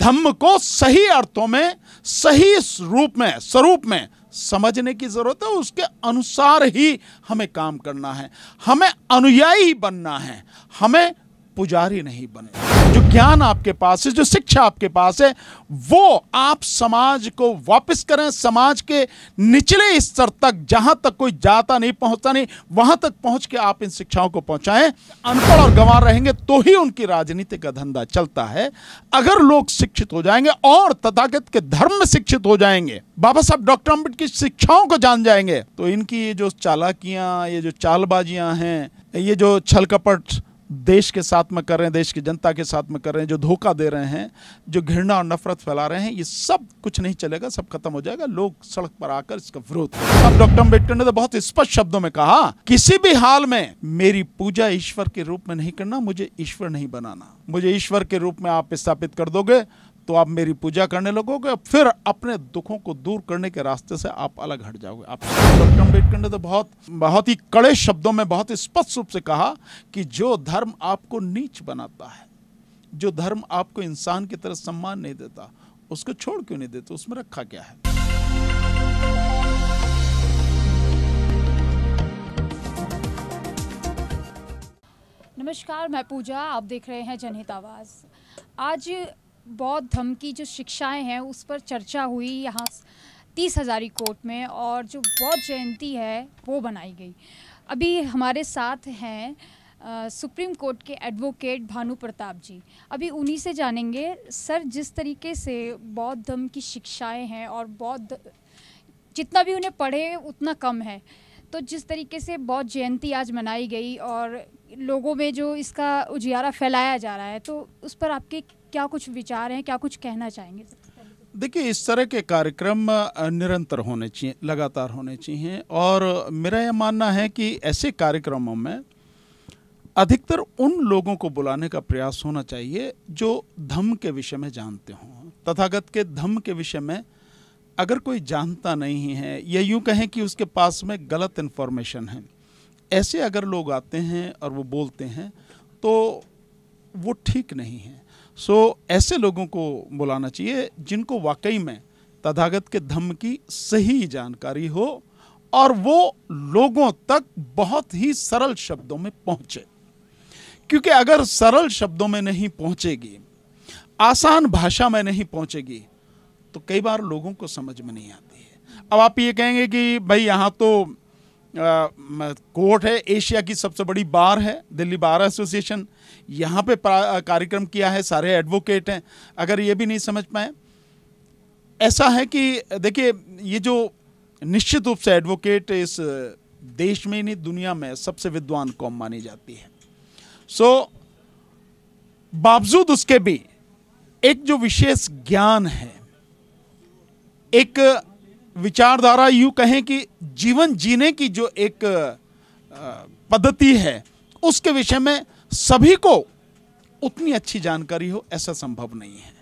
धम्म को सही अर्थों में सही रूप में स्वरूप में समझने की जरूरत है उसके अनुसार ही हमें काम करना है हमें अनुयायी बनना है हमें पुजारी नहीं बनना ज्ञान आपके पास है जो शिक्षा आपके पास है वो आप समाज को वापस करें समाज के निचले स्तर तक जहां तक कोई जाता नहीं पहुंचता नहीं वहां तक पहुंच के आप इन शिक्षाओं को पहुंचाएं अनपढ़ और गंवार रहेंगे तो ही उनकी राजनीति का धंधा चलता है अगर लोग शिक्षित हो जाएंगे और तथागत के धर्म में शिक्षित हो जाएंगे बाबा साहब डॉक्टर अम्बेडकर की शिक्षाओं को जान जाएंगे तो इनकी ये जो चालाकियां ये जो चालबाजियां हैं ये जो छल कपट देश के साथ में कर रहे हैं देश की जनता के साथ में कर रहे हैं जो धोखा दे रहे हैं जो घृणा और नफरत फैला रहे हैं ये सब कुछ नहीं चलेगा सब खत्म हो जाएगा लोग सड़क पर आकर इसका विरोध अब डॉक्टर अम्बेडकर ने तो बहुत स्पष्ट शब्दों में कहा किसी भी हाल में मेरी पूजा ईश्वर के रूप में नहीं करना मुझे ईश्वर नहीं बनाना मुझे ईश्वर के रूप में आप स्थापित कर दोगे तो आप मेरी पूजा करने लगोगे फिर अपने दुखों को दूर करने के रास्ते से आप अलग हट जाओगे आप डॉक्टर अम्बेडकर ने तो बहुत बहुत ही कड़े शब्दों में बहुत स्पष्ट रूप से कहा कि जो धर्म आपको नीच बनाता है जो धर्म आपको इंसान की तरह सम्मान नहीं देता उसको छोड़ क्यों नहीं देते उसमें रखा क्या है नमस्कार मैं पूजा आप देख रहे हैं जनहित आवाज़ आज बौद्ध धर्म की जो शिक्षाएं हैं उस पर चर्चा हुई यहाँ तीस हज़ारी कोर्ट में और जो बौद्ध जयंती है वो बनाई गई अभी हमारे साथ हैं सुप्रीम कोर्ट के एडवोकेट भानु प्रताप जी अभी उन्हीं से जानेंगे सर जिस तरीके से बौद्ध धर्म की शिक्षाएं हैं और बौद्ध जितना भी उन्हें पढ़े उतना कम है तो जिस तरीके से बौद्ध जयंती आज मनाई गई और लोगों में जो इसका उजियारा फैलाया जा रहा है तो उस पर आपके क्या कुछ विचार हैं क्या कुछ कहना चाहेंगे देखिए इस तरह के कार्यक्रम निरंतर होने चाहिए लगातार होने चाहिए और मेरा यह मानना है कि ऐसे कार्यक्रमों में अधिकतर उन लोगों को बुलाने का प्रयास होना चाहिए जो धम्म के विषय में जानते हों तथागत के धम्म के विषय में अगर कोई जानता नहीं है या यूँ कहें कि उसके पास में गलत इन्फॉर्मेशन है ऐसे अगर लोग आते हैं और वो बोलते हैं तो वो ठीक नहीं है सो so, ऐसे लोगों को बुलाना चाहिए जिनको वाकई में तथागत के धम्म की सही जानकारी हो और वो लोगों तक बहुत ही सरल शब्दों में पहुंचे क्योंकि अगर सरल शब्दों में नहीं पहुंचेगी आसान भाषा में नहीं पहुंचेगी तो कई बार लोगों को समझ में नहीं आती है अब आप ये कहेंगे कि भाई यहाँ तो कोर्ट है एशिया की सबसे बड़ी बार है दिल्ली बार एसोसिएशन यहाँ पे कार्यक्रम किया है सारे एडवोकेट हैं अगर ये भी नहीं समझ पाए ऐसा है कि देखिए ये जो निश्चित रूप से एडवोकेट इस देश में नहीं दुनिया में सबसे विद्वान कौम मानी जाती है सो so, बावजूद उसके भी एक जो विशेष ज्ञान है एक विचारधारा यूँ कहें कि जीवन जीने की जो एक पद्धति है उसके विषय में सभी को उतनी अच्छी जानकारी हो ऐसा संभव नहीं है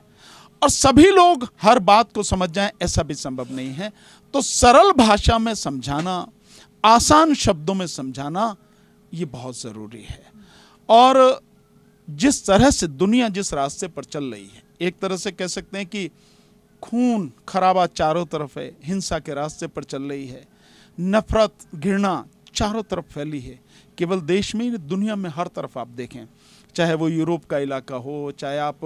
और सभी लोग हर बात को समझ जाएं ऐसा भी संभव नहीं है तो सरल भाषा में समझाना आसान शब्दों में समझाना ये बहुत ज़रूरी है और जिस तरह से दुनिया जिस रास्ते पर चल रही है एक तरह से कह सकते हैं कि खून खराबा चारों तरफ है हिंसा के रास्ते पर चल रही है नफरत घृणा चारों तरफ फैली है केवल देश में ही दुनिया में हर तरफ आप देखें चाहे वो यूरोप का इलाका हो चाहे आप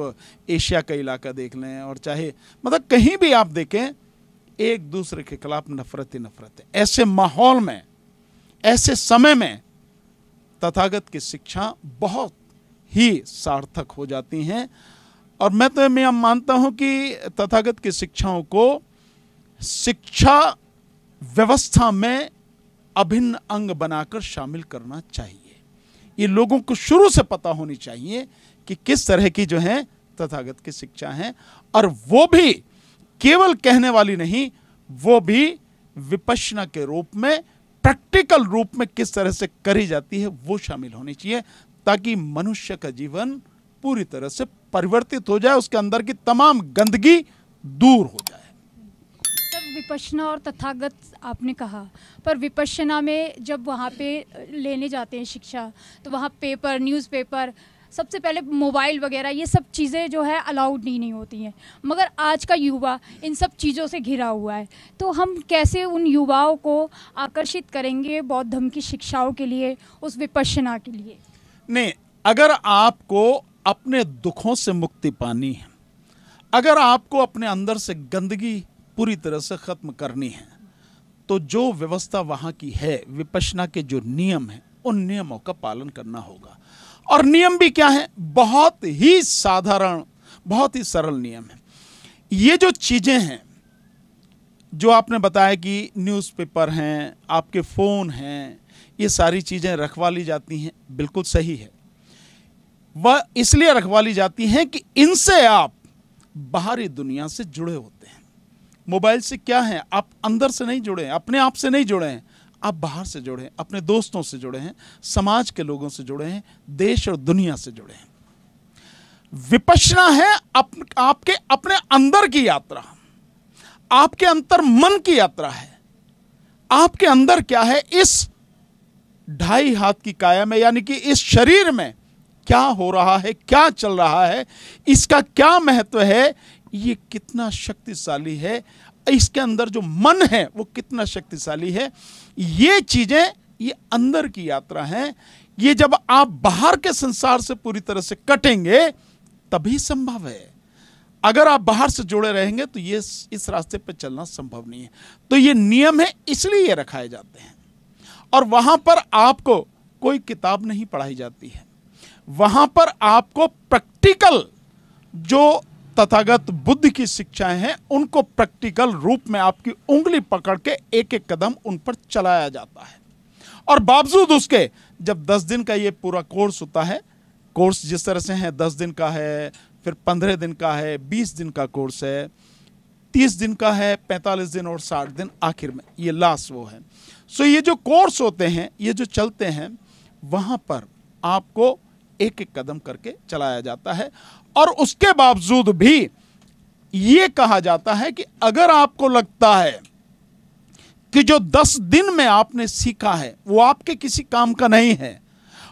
एशिया का इलाका देख लें और चाहे मतलब कहीं भी आप देखें एक दूसरे के खिलाफ नफरत ही नफरत है ऐसे माहौल में ऐसे समय में तथागत की शिक्षा बहुत ही सार्थक हो जाती हैं और मैं तो मैं मानता हूं कि तथागत की शिक्षाओं को शिक्षा व्यवस्था में अभिन्न अंग बनाकर शामिल करना चाहिए ये लोगों को शुरू से पता होनी चाहिए कि किस तरह की जो है तथागत की शिक्षा है और वो भी केवल कहने वाली नहीं वो भी विपशना के रूप में प्रैक्टिकल रूप में किस तरह से करी जाती है वो शामिल होनी चाहिए ताकि मनुष्य का जीवन पूरी तरह से परिवर्तित हो जाए उसके अंदर की तमाम गंदगी दूर हो जाए विपशना और तथागत आपने कहा पर विपशना में जब वहाँ पे लेने जाते हैं शिक्षा तो वहाँ पेपर न्यूज़पेपर सबसे पहले मोबाइल वगैरह ये सब चीज़ें जो है अलाउड नहीं, नहीं होती हैं मगर आज का युवा इन सब चीज़ों से घिरा हुआ है तो हम कैसे उन युवाओं को आकर्षित करेंगे बौद्ध धर्म की शिक्षाओं के लिए उस विपशना के लिए नहीं अगर आपको अपने दुखों से मुक्ति पानी है अगर आपको अपने अंदर से गंदगी पूरी तरह से ख़त्म करनी है तो जो व्यवस्था वहां की है विपशना के जो नियम है उन नियमों का पालन करना होगा और नियम भी क्या है बहुत ही साधारण बहुत ही सरल नियम है ये जो चीज़ें हैं जो आपने बताया कि न्यूज़पेपर हैं आपके फ़ोन हैं ये सारी चीज़ें रखवा ली जाती हैं बिल्कुल सही है वह इसलिए रखवाली जाती हैं कि इनसे आप बाहरी दुनिया से जुड़े होते हैं मोबाइल से क्या है आप अंदर से नहीं जुड़े हैं अपने आप से नहीं जुड़े हैं आप बाहर से जुड़े हैं अपने दोस्तों से जुड़े हैं समाज के लोगों से जुड़े हैं देश और दुनिया से जुड़े हैं विपशना है अप, आपके अपने अंदर की यात्रा आपके अंतर मन की यात्रा है आपके अंदर क्या है इस ढाई हाथ की काया में यानी कि इस शरीर में क्या हो रहा है क्या चल रहा है इसका क्या महत्व है ये कितना शक्तिशाली है इसके अंदर जो मन है वो कितना शक्तिशाली है ये चीज़ें ये अंदर की यात्रा है ये जब आप बाहर के संसार से पूरी तरह से कटेंगे तभी संभव है अगर आप बाहर से जुड़े रहेंगे तो ये इस रास्ते पर चलना संभव नहीं है तो ये नियम है इसलिए ये रखाए जाते हैं और वहां पर आपको कोई किताब नहीं पढ़ाई जाती है वहां पर आपको प्रैक्टिकल जो तथागत बुद्ध की शिक्षाएं हैं उनको प्रैक्टिकल रूप में आपकी उंगली पकड़ के एक एक कदम उन पर चलाया जाता है और बावजूद उसके जब दस दिन का ये पूरा कोर्स होता है कोर्स जिस तरह से है दस दिन का है फिर पंद्रह दिन का है बीस दिन का कोर्स है तीस दिन का है पैंतालीस दिन और साठ दिन आखिर में ये लास्ट वो है सो ये जो कोर्स होते हैं ये जो चलते हैं वहाँ पर आपको एक एक कदम करके चलाया जाता है और उसके बावजूद भी ये कहा जाता है कि अगर आपको लगता है कि जो दस दिन में आपने सीखा है वो आपके किसी काम का नहीं है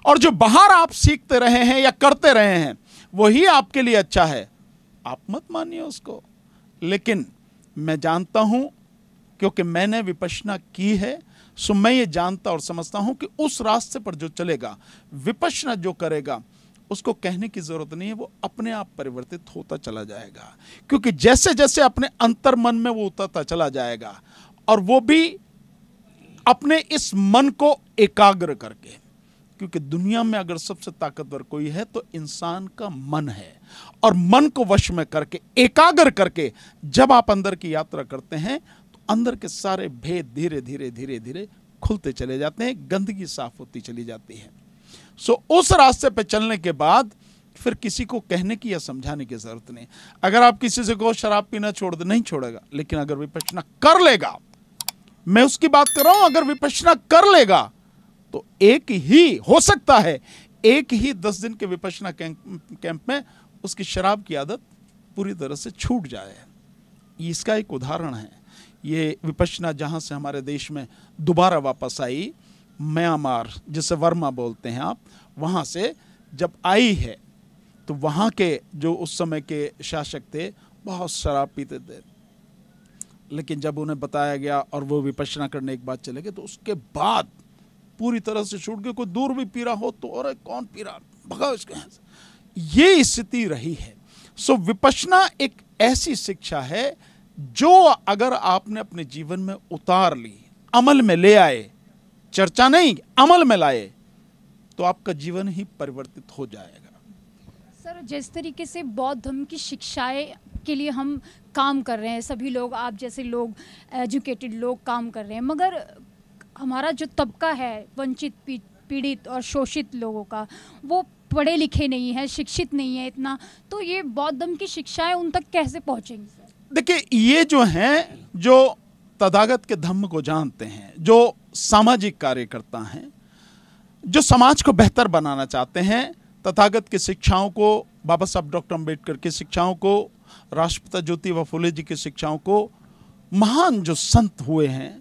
और जो बाहर आप सीखते रहे हैं या करते रहे हैं वही आपके लिए अच्छा है आप मत मानिए उसको लेकिन मैं जानता हूं क्योंकि मैंने विपशना की है सो मैं ये जानता और समझता हूं कि उस रास्ते पर जो चलेगा विपक्ष जो करेगा उसको कहने की जरूरत नहीं है वो अपने आप परिवर्तित होता चला जाएगा क्योंकि जैसे जैसे अपने अंतर मन में वो उतरता चला जाएगा और वो भी अपने इस मन को एकाग्र करके क्योंकि दुनिया में अगर सबसे ताकतवर कोई है तो इंसान का मन है और मन को वश में करके एकाग्र करके जब आप अंदर की यात्रा करते हैं अंदर के सारे भेद धीरे धीरे धीरे धीरे खुलते चले जाते हैं गंदगी साफ होती चली जाती है सो उस रास्ते पे चलने के बाद फिर किसी को कहने की या समझाने की जरूरत नहीं अगर आप किसी से कहो शराब पीना छोड़ दे नहीं छोड़ेगा लेकिन अगर विपचना कर लेगा मैं उसकी बात कर रहा हूं अगर विपचना कर लेगा तो एक ही हो सकता है एक ही दस दिन के विपचना कैंप कैंप में उसकी शराब की आदत पूरी तरह से छूट जाए इसका एक उदाहरण है ये विपक्षना जहाँ से हमारे देश में दोबारा वापस आई म्यांमार जिसे वर्मा बोलते हैं आप वहाँ से जब आई है तो वहाँ के जो उस समय के शासक थे बहुत शराब पीते थे लेकिन जब उन्हें बताया गया और वो विपक्षना करने के बाद चले गए तो उसके बाद पूरी तरह से छूट गए कोई दूर भी पी रहा हो तो अरे कौन पी रहा भगाओ इसके यहाँ से ये स्थिति रही है सो विपक्षना एक ऐसी शिक्षा है जो अगर आपने अपने जीवन में उतार ली अमल में ले आए चर्चा नहीं अमल में लाए तो आपका जीवन ही परिवर्तित हो जाएगा सर जिस तरीके से बौद्ध धर्म की शिक्षाएं के लिए हम काम कर रहे हैं सभी लोग आप जैसे लोग एजुकेटेड लोग काम कर रहे हैं मगर हमारा जो तबका है वंचित पीड़ित और शोषित लोगों का वो पढ़े लिखे नहीं है शिक्षित नहीं है इतना तो ये बौद्ध धर्म की शिक्षाएं उन तक कैसे पहुँचेंगी देखिए ये जो हैं जो तदागत के धम्म को जानते हैं जो सामाजिक कार्यकर्ता हैं जो समाज को बेहतर बनाना चाहते हैं तथागत की शिक्षाओं को बाबा साहब डॉक्टर अम्बेडकर की शिक्षाओं को राष्ट्रपिता ज्योति व फुले जी की शिक्षाओं को महान जो संत हुए हैं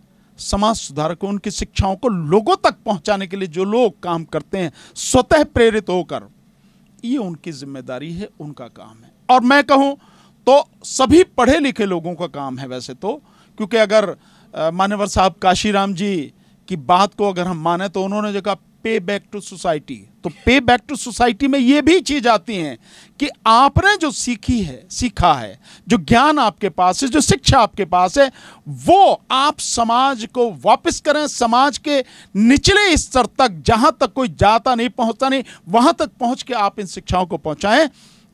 समाज सुधारक उनकी शिक्षाओं को लोगों तक पहुंचाने के लिए जो लोग काम करते हैं स्वतः प्रेरित होकर ये उनकी जिम्मेदारी है उनका काम है और मैं कहूँ तो सभी पढ़े लिखे लोगों का काम है वैसे तो क्योंकि अगर मान्यवर साहब काशीराम जी की बात को अगर हम माने तो उन्होंने जो कहा पे बैक टू सोसाइटी तो पे बैक टू सोसाइटी में ये भी चीज आती है कि आपने जो सीखी है सीखा है जो ज्ञान आपके पास है जो शिक्षा आपके पास है वो आप समाज को वापस करें समाज के निचले स्तर तक जहां तक कोई जाता नहीं पहुंचता नहीं वहां तक पहुंच के आप इन शिक्षाओं को पहुंचाएं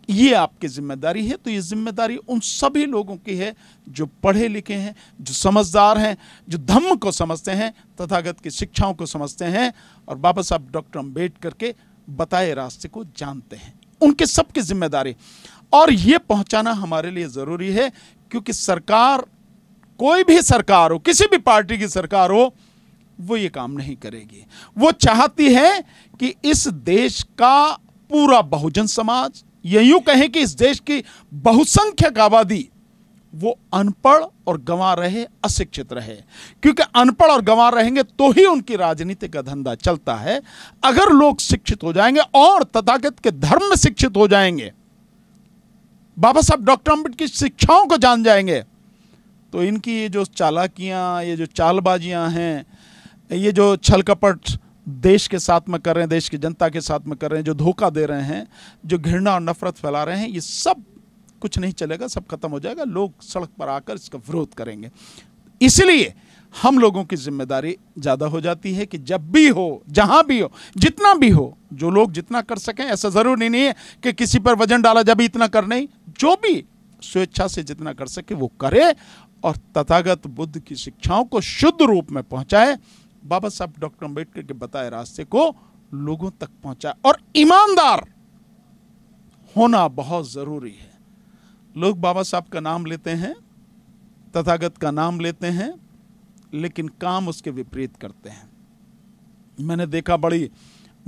ये आपकी जिम्मेदारी है तो ये जिम्मेदारी उन सभी लोगों की है जो पढ़े लिखे हैं जो समझदार हैं जो धम्म को समझते हैं तथागत की शिक्षाओं को समझते हैं और बाबा साहब डॉक्टर अम्बेडकर के बताए रास्ते को जानते हैं उनके सबकी जिम्मेदारी और ये पहुंचाना हमारे लिए ज़रूरी है क्योंकि सरकार कोई भी सरकार हो किसी भी पार्टी की सरकार हो वो ये काम नहीं करेगी वो चाहती है कि इस देश का पूरा बहुजन समाज यूं कहें कि इस देश की बहुसंख्यक आबादी वो अनपढ़ और गंवा रहे अशिक्षित रहे क्योंकि अनपढ़ और गंवा रहेंगे तो ही उनकी राजनीति का धंधा चलता है अगर लोग शिक्षित हो जाएंगे और तथागत के धर्म में शिक्षित हो जाएंगे बाबा साहब डॉक्टर अम्बेडकर की शिक्षाओं को जान जाएंगे तो इनकी ये जो चालाकियां ये जो चालबाजियां हैं ये जो छल कपट देश के साथ में कर रहे हैं देश की जनता के साथ में कर रहे हैं जो धोखा दे रहे हैं जो घृणा और नफरत फैला रहे हैं ये सब कुछ नहीं चलेगा सब खत्म हो जाएगा लोग सड़क पर आकर इसका विरोध करेंगे इसलिए हम लोगों की जिम्मेदारी ज़्यादा हो जाती है कि जब भी हो जहाँ भी हो जितना भी हो जो लोग जितना कर सकें ऐसा ज़रूरी नहीं है कि किसी पर वजन डाला जब इतना कर नहीं जो भी स्वेच्छा से जितना कर सके वो करे और तथागत बुद्ध की शिक्षाओं को शुद्ध रूप में पहुँचाए बाबा साहब डॉक्टर अम्बेडकर के बताए रास्ते को लोगों तक पहुंचा और ईमानदार होना बहुत ज़रूरी है लोग बाबा साहब का नाम लेते हैं तथागत का नाम लेते हैं लेकिन काम उसके विपरीत करते हैं मैंने देखा बड़ी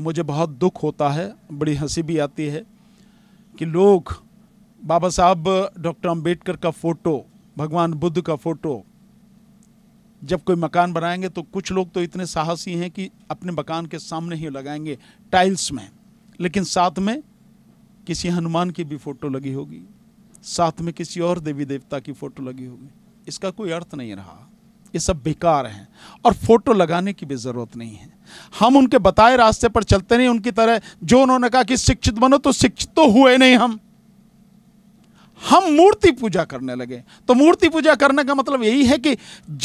मुझे बहुत दुख होता है बड़ी हंसी भी आती है कि लोग बाबा साहब डॉक्टर अंबेडकर का फ़ोटो भगवान बुद्ध का फ़ोटो जब कोई मकान बनाएंगे तो कुछ लोग तो इतने साहसी हैं कि अपने मकान के सामने ही लगाएंगे टाइल्स में लेकिन साथ में किसी हनुमान की भी फ़ोटो लगी होगी साथ में किसी और देवी देवता की फ़ोटो लगी होगी इसका कोई अर्थ नहीं रहा ये सब बेकार हैं और फोटो लगाने की भी ज़रूरत नहीं है हम उनके बताए रास्ते पर चलते नहीं उनकी तरह जो उन्होंने कहा कि शिक्षित बनो तो शिक्षित तो हुए नहीं हम हम मूर्ति पूजा करने लगे तो मूर्ति पूजा करने का मतलब यही है कि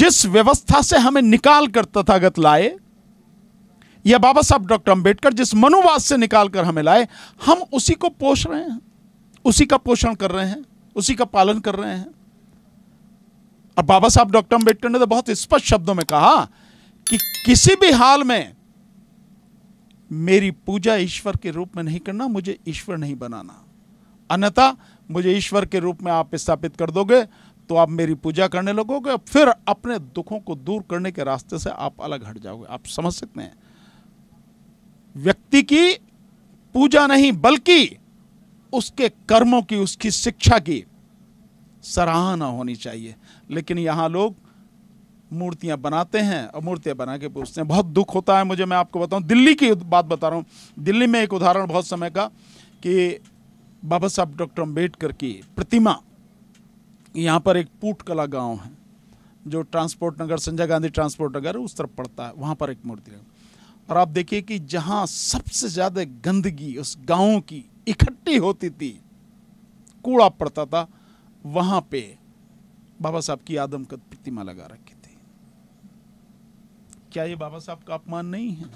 जिस व्यवस्था से हमें निकाल कर तथागत लाए या बाबा साहब डॉक्टर अंबेडकर जिस मनुवाद से निकाल कर हमें लाए हम उसी को पोष रहे हैं उसी का पोषण कर रहे हैं उसी का पालन कर रहे हैं और बाबा साहब डॉक्टर अंबेडकर ने तो बहुत स्पष्ट शब्दों में कहा कि किसी भी हाल में मेरी पूजा ईश्वर के रूप में नहीं करना मुझे ईश्वर नहीं बनाना अन्यथा मुझे ईश्वर के रूप में आप स्थापित कर दोगे तो आप मेरी पूजा करने लगोगे फिर अपने दुखों को दूर करने के रास्ते से आप अलग हट जाओगे आप समझ सकते हैं व्यक्ति की पूजा नहीं बल्कि उसके कर्मों की उसकी शिक्षा की सराहना होनी चाहिए लेकिन यहाँ लोग मूर्तियाँ बनाते हैं और मूर्तियाँ बना के पूछते हैं बहुत दुख होता है मुझे मैं आपको बताऊँ दिल्ली की बात बता रहा हूँ दिल्ली में एक उदाहरण बहुत समय का कि बाबा साहब डॉक्टर अम्बेडकर की प्रतिमा यहाँ पर एक पूट कला गांव है जो ट्रांसपोर्ट नगर संजय गांधी ट्रांसपोर्ट नगर उस तरफ पड़ता है वहाँ पर एक मूर्ति है और आप देखिए कि जहाँ सबसे ज़्यादा गंदगी उस गाँव की इकट्ठी होती थी कूड़ा पड़ता था वहाँ पे बाबा साहब की आदमकद प्रतिमा लगा रखी थी क्या ये बाबा साहब का अपमान नहीं है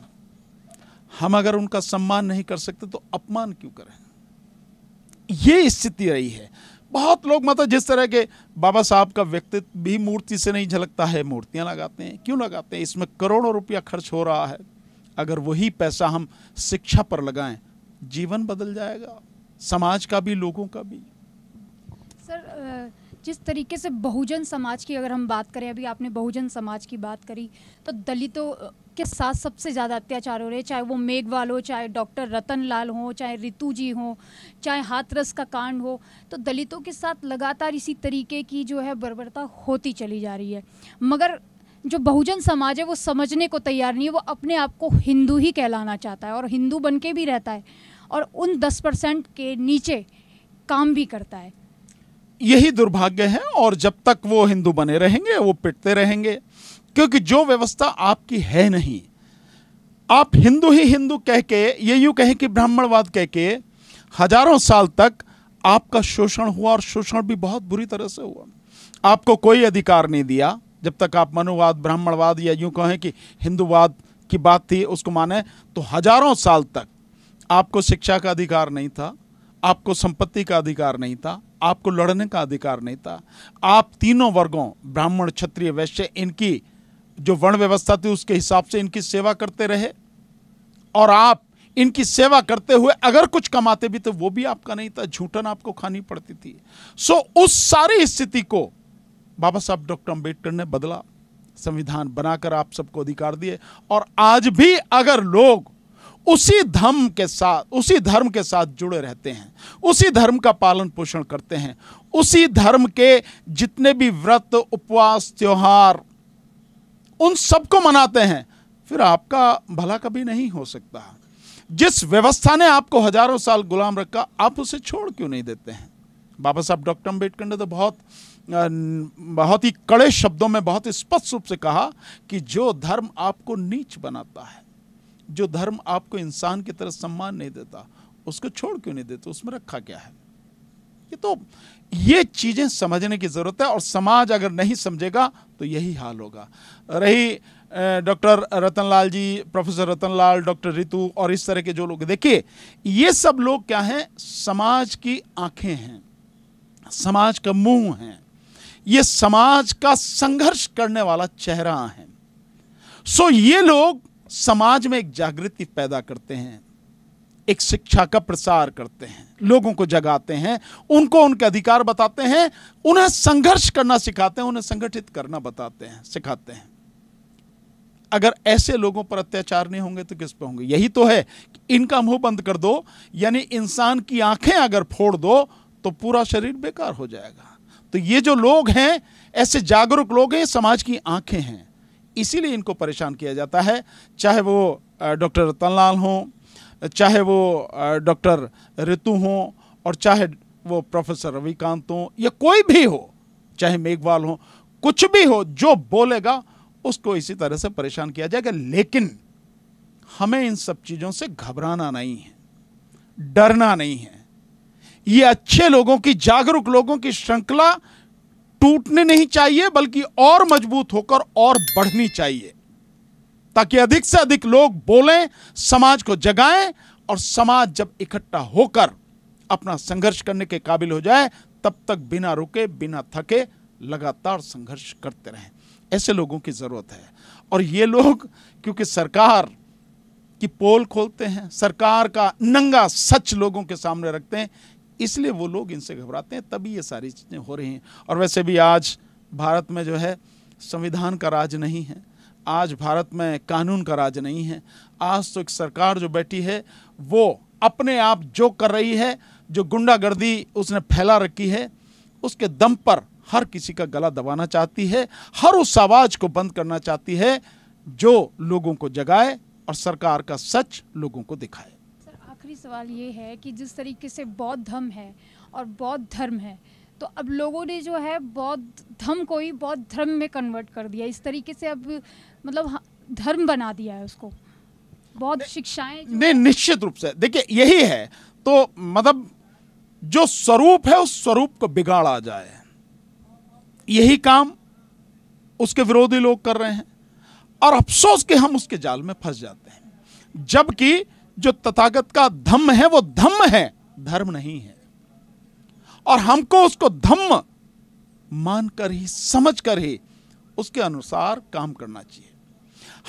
हम अगर उनका सम्मान नहीं कर सकते तो अपमान क्यों करें ये स्थिति रही है बहुत लोग मतलब जिस तरह के बाबा साहब का व्यक्तित्व भी मूर्ति से नहीं झलकता है मूर्तियाँ लगाते हैं क्यों लगाते हैं इसमें करोड़ों रुपया खर्च हो रहा है अगर वही पैसा हम शिक्षा पर लगाएं जीवन बदल जाएगा समाज का भी लोगों का भी सर जिस तरीके से बहुजन समाज की अगर हम बात करें अभी आपने बहुजन समाज की बात करी तो दलितों के साथ सबसे ज़्यादा अत्याचार हो रहे चाहे वो मेघवाल हो चाहे डॉक्टर रतन लाल हो चाहे रितु जी हो चाहे हाथरस का कांड हो तो दलितों के साथ लगातार इसी तरीके की जो है बर्बरता होती चली जा रही है मगर जो बहुजन समाज है वो समझने को तैयार नहीं है वो अपने आप को हिंदू ही कहलाना चाहता है और हिंदू बन के भी रहता है और उन दस परसेंट के नीचे काम भी करता है यही दुर्भाग्य है और जब तक वो हिंदू बने रहेंगे वो पिटते रहेंगे क्योंकि जो व्यवस्था आपकी है नहीं आप हिंदू ही हिंदू कह के ये यूँ कहें कि ब्राह्मणवाद कह के हजारों साल तक आपका शोषण हुआ और शोषण भी बहुत बुरी तरह से हुआ आपको कोई अधिकार नहीं दिया जब तक आप मनुवाद ब्राह्मणवाद या यूँ कहें कि हिंदूवाद की बात थी उसको माने तो हजारों साल तक आपको शिक्षा का अधिकार नहीं था आपको संपत्ति का अधिकार नहीं था आपको लड़ने का अधिकार नहीं था आप तीनों वर्गों ब्राह्मण क्षत्रिय वैश्य इनकी जो वर्ण व्यवस्था थी उसके हिसाब से इनकी सेवा करते रहे और आप इनकी सेवा करते हुए अगर कुछ कमाते भी तो वो भी आपका नहीं था झूठन आपको खानी पड़ती थी सो उस सारी स्थिति को बाबा साहब डॉक्टर अम्बेडकर ने बदला संविधान बनाकर आप सबको अधिकार दिए और आज भी अगर लोग उसी धर्म के साथ उसी धर्म के साथ जुड़े रहते हैं उसी धर्म का पालन पोषण करते हैं उसी धर्म के जितने भी व्रत उपवास त्यौहार उन सबको मनाते हैं फिर आपका भला कभी नहीं हो सकता जिस व्यवस्था ने आपको हजारों साल गुलाम रखा आप उसे छोड़ क्यों नहीं देते हैं बाबा साहब डॉक्टर अम्बेडकर ने तो बहुत बहुत ही कड़े शब्दों में बहुत स्पष्ट रूप से कहा कि जो धर्म आपको नीच बनाता है जो धर्म आपको इंसान की तरह सम्मान नहीं देता उसको छोड़ क्यों नहीं देते उसमें रखा क्या है ये तो ये चीज़ें समझने की ज़रूरत है और समाज अगर नहीं समझेगा तो यही हाल होगा रही doctor Ratanlal ji professor Ratanlal doctor Ritu और इस तरह के जो लोग देखिए ये सब लोग क्या हैं समाज की आंखें हैं समाज का मुंह हैं ये समाज का संघर्ष करने वाला चेहरा है सो ये लोग समाज में एक जागृति पैदा करते हैं एक शिक्षा का प्रसार करते हैं लोगों को जगाते हैं उनको उनके अधिकार बताते हैं उन्हें संघर्ष करना सिखाते हैं उन्हें संगठित करना बताते हैं सिखाते हैं अगर ऐसे लोगों पर अत्याचार नहीं होंगे तो किस पर होंगे यही तो है इनका मुंह बंद कर दो यानी इंसान की आंखें अगर फोड़ दो तो पूरा शरीर बेकार हो जाएगा तो ये जो लोग हैं ऐसे जागरूक लोग हैं समाज की आंखें हैं इसीलिए इनको परेशान किया जाता है चाहे वो डॉक्टर रतनलाल हों चाहे वो डॉक्टर ऋतु हों और चाहे वो प्रोफेसर रविकांत हों या कोई भी हो चाहे मेघवाल हो कुछ भी हो जो बोलेगा उसको इसी तरह से परेशान किया जाएगा लेकिन हमें इन सब चीज़ों से घबराना नहीं है डरना नहीं है ये अच्छे लोगों की जागरूक लोगों की श्रृंखला टूटने नहीं चाहिए बल्कि और मजबूत होकर और बढ़नी चाहिए ताकि अधिक से अधिक लोग बोलें समाज को जगाएं और समाज जब इकट्ठा होकर अपना संघर्ष करने के काबिल हो जाए तब तक बिना रुके बिना थके लगातार संघर्ष करते रहें ऐसे लोगों की ज़रूरत है और ये लोग क्योंकि सरकार की पोल खोलते हैं सरकार का नंगा सच लोगों के सामने रखते हैं इसलिए वो लोग इनसे घबराते हैं तभी ये सारी चीज़ें हो रही हैं और वैसे भी आज भारत में जो है संविधान का राज नहीं है आज भारत में कानून का राज नहीं है आज तो एक सरकार जो बैठी है वो अपने आप जो कर रही है जो गुंडागर्दी उसने फैला रखी है उसके दम पर हर किसी का गला दबाना चाहती है हर उस आवाज़ को बंद करना चाहती है जो लोगों को जगाए और सरकार का सच लोगों को दिखाए आखिरी सवाल ये है कि जिस तरीके से बौद्ध धर्म है और बौद्ध धर्म है तो अब लोगों ने जो है बौद्ध धर्म को ही बौद्ध धर्म में कन्वर्ट कर दिया इस तरीके से अब मतलब धर्म बना दिया है उसको बौद्ध शिक्षाएं नहीं निश्चित रूप से देखिए यही है तो मतलब जो स्वरूप है उस स्वरूप को बिगाड़ा जाए यही काम उसके विरोधी लोग कर रहे हैं और अफसोस के हम उसके जाल में फंस जाते हैं जबकि जो तथागत का धम्म है वो धम्म है धर्म नहीं है और हमको उसको धम्म मानकर ही समझ कर ही उसके अनुसार काम करना चाहिए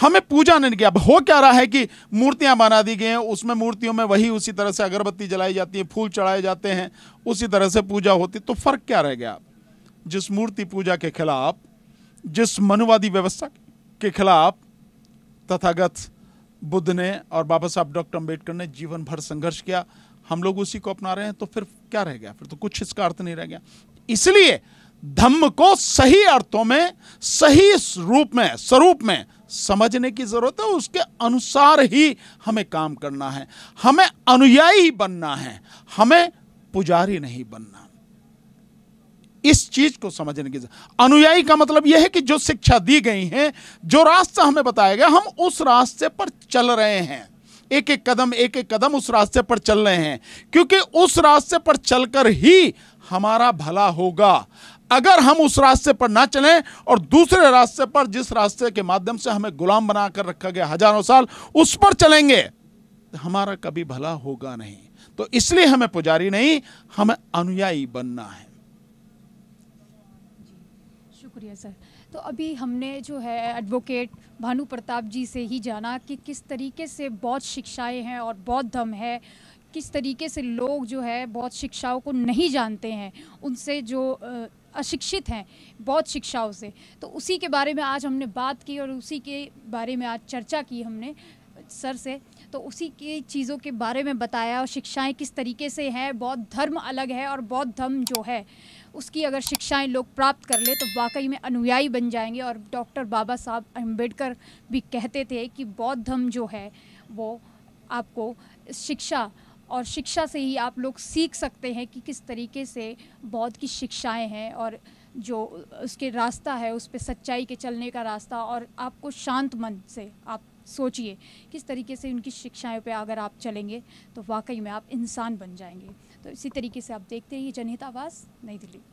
हमें पूजा नहीं किया अब हो क्या रहा है कि मूर्तियां बना दी गई हैं उसमें मूर्तियों में वही उसी तरह से अगरबत्ती जलाई जाती है फूल चढ़ाए जाते हैं उसी तरह से पूजा होती तो फर्क क्या रह गया जिस मूर्ति पूजा के खिलाफ जिस मनुवादी व्यवस्था के खिलाफ तथागत बुद्ध ने और बाबा साहब डॉक्टर अम्बेडकर ने जीवन भर संघर्ष किया हम लोग उसी को अपना रहे हैं तो फिर क्या रह गया फिर तो कुछ इसका अर्थ नहीं रह गया इसलिए धम्म को सही अर्थों में सही रूप में स्वरूप में समझने की जरूरत है उसके अनुसार ही हमें काम करना है हमें अनुयायी बनना है हमें पुजारी नहीं बनना इस चीज को समझने की अनुयायी का मतलब यह है कि जो शिक्षा दी गई है जो रास्ता हमें बताया गया हम उस रास्ते पर चल रहे हैं एक एक कदम एक एक कदम उस रास्ते पर चल रहे हैं क्योंकि उस रास्ते पर चलकर ही हमारा भला होगा अगर हम उस रास्ते पर ना चलें और दूसरे रास्ते पर जिस रास्ते के माध्यम से हमें गुलाम बनाकर रखा गया हजारों साल उस पर चलेंगे तो हमारा कभी भला होगा नहीं तो इसलिए हमें पुजारी नहीं हमें अनुयायी बनना है शुक्रिया सर तो अभी हमने जो है एडवोकेट भानु प्रताप जी से ही जाना कि किस तरीके से बौद्ध शिक्षाएं हैं और बौद्ध धम है किस तरीके से लोग जो है बौद्ध शिक्षाओं को नहीं जानते हैं उनसे जो अशिक्षित हैं बौद्ध शिक्षाओं से तो उसी के बारे में आज हमने बात की और उसी के बारे में आज चर्चा की हमने सर से तो उसी के चीज़ों के बारे में बताया और शिक्षाएं किस तरीके से हैं बौद्ध धर्म अलग है और बौद्ध धर्म जो है उसकी अगर शिक्षाएं लोग प्राप्त कर ले तो वाकई में अनुयायी बन जाएंगे और डॉक्टर बाबा साहब अम्बेडकर भी कहते थे कि बौद्ध धर्म जो है वो आपको शिक्षा और शिक्षा से ही आप लोग सीख सकते हैं कि किस तरीके से बौद्ध की शिक्षाएं हैं और जो उसके रास्ता है उस पर सच्चाई के चलने का रास्ता और आपको शांत मन से आप सोचिए किस तरीके से उनकी शिक्षाएं पे अगर आप चलेंगे तो वाकई में आप इंसान बन जाएंगे तो इसी तरीके से आप देखते रहिए जनहित आवाज़ नई दिल्ली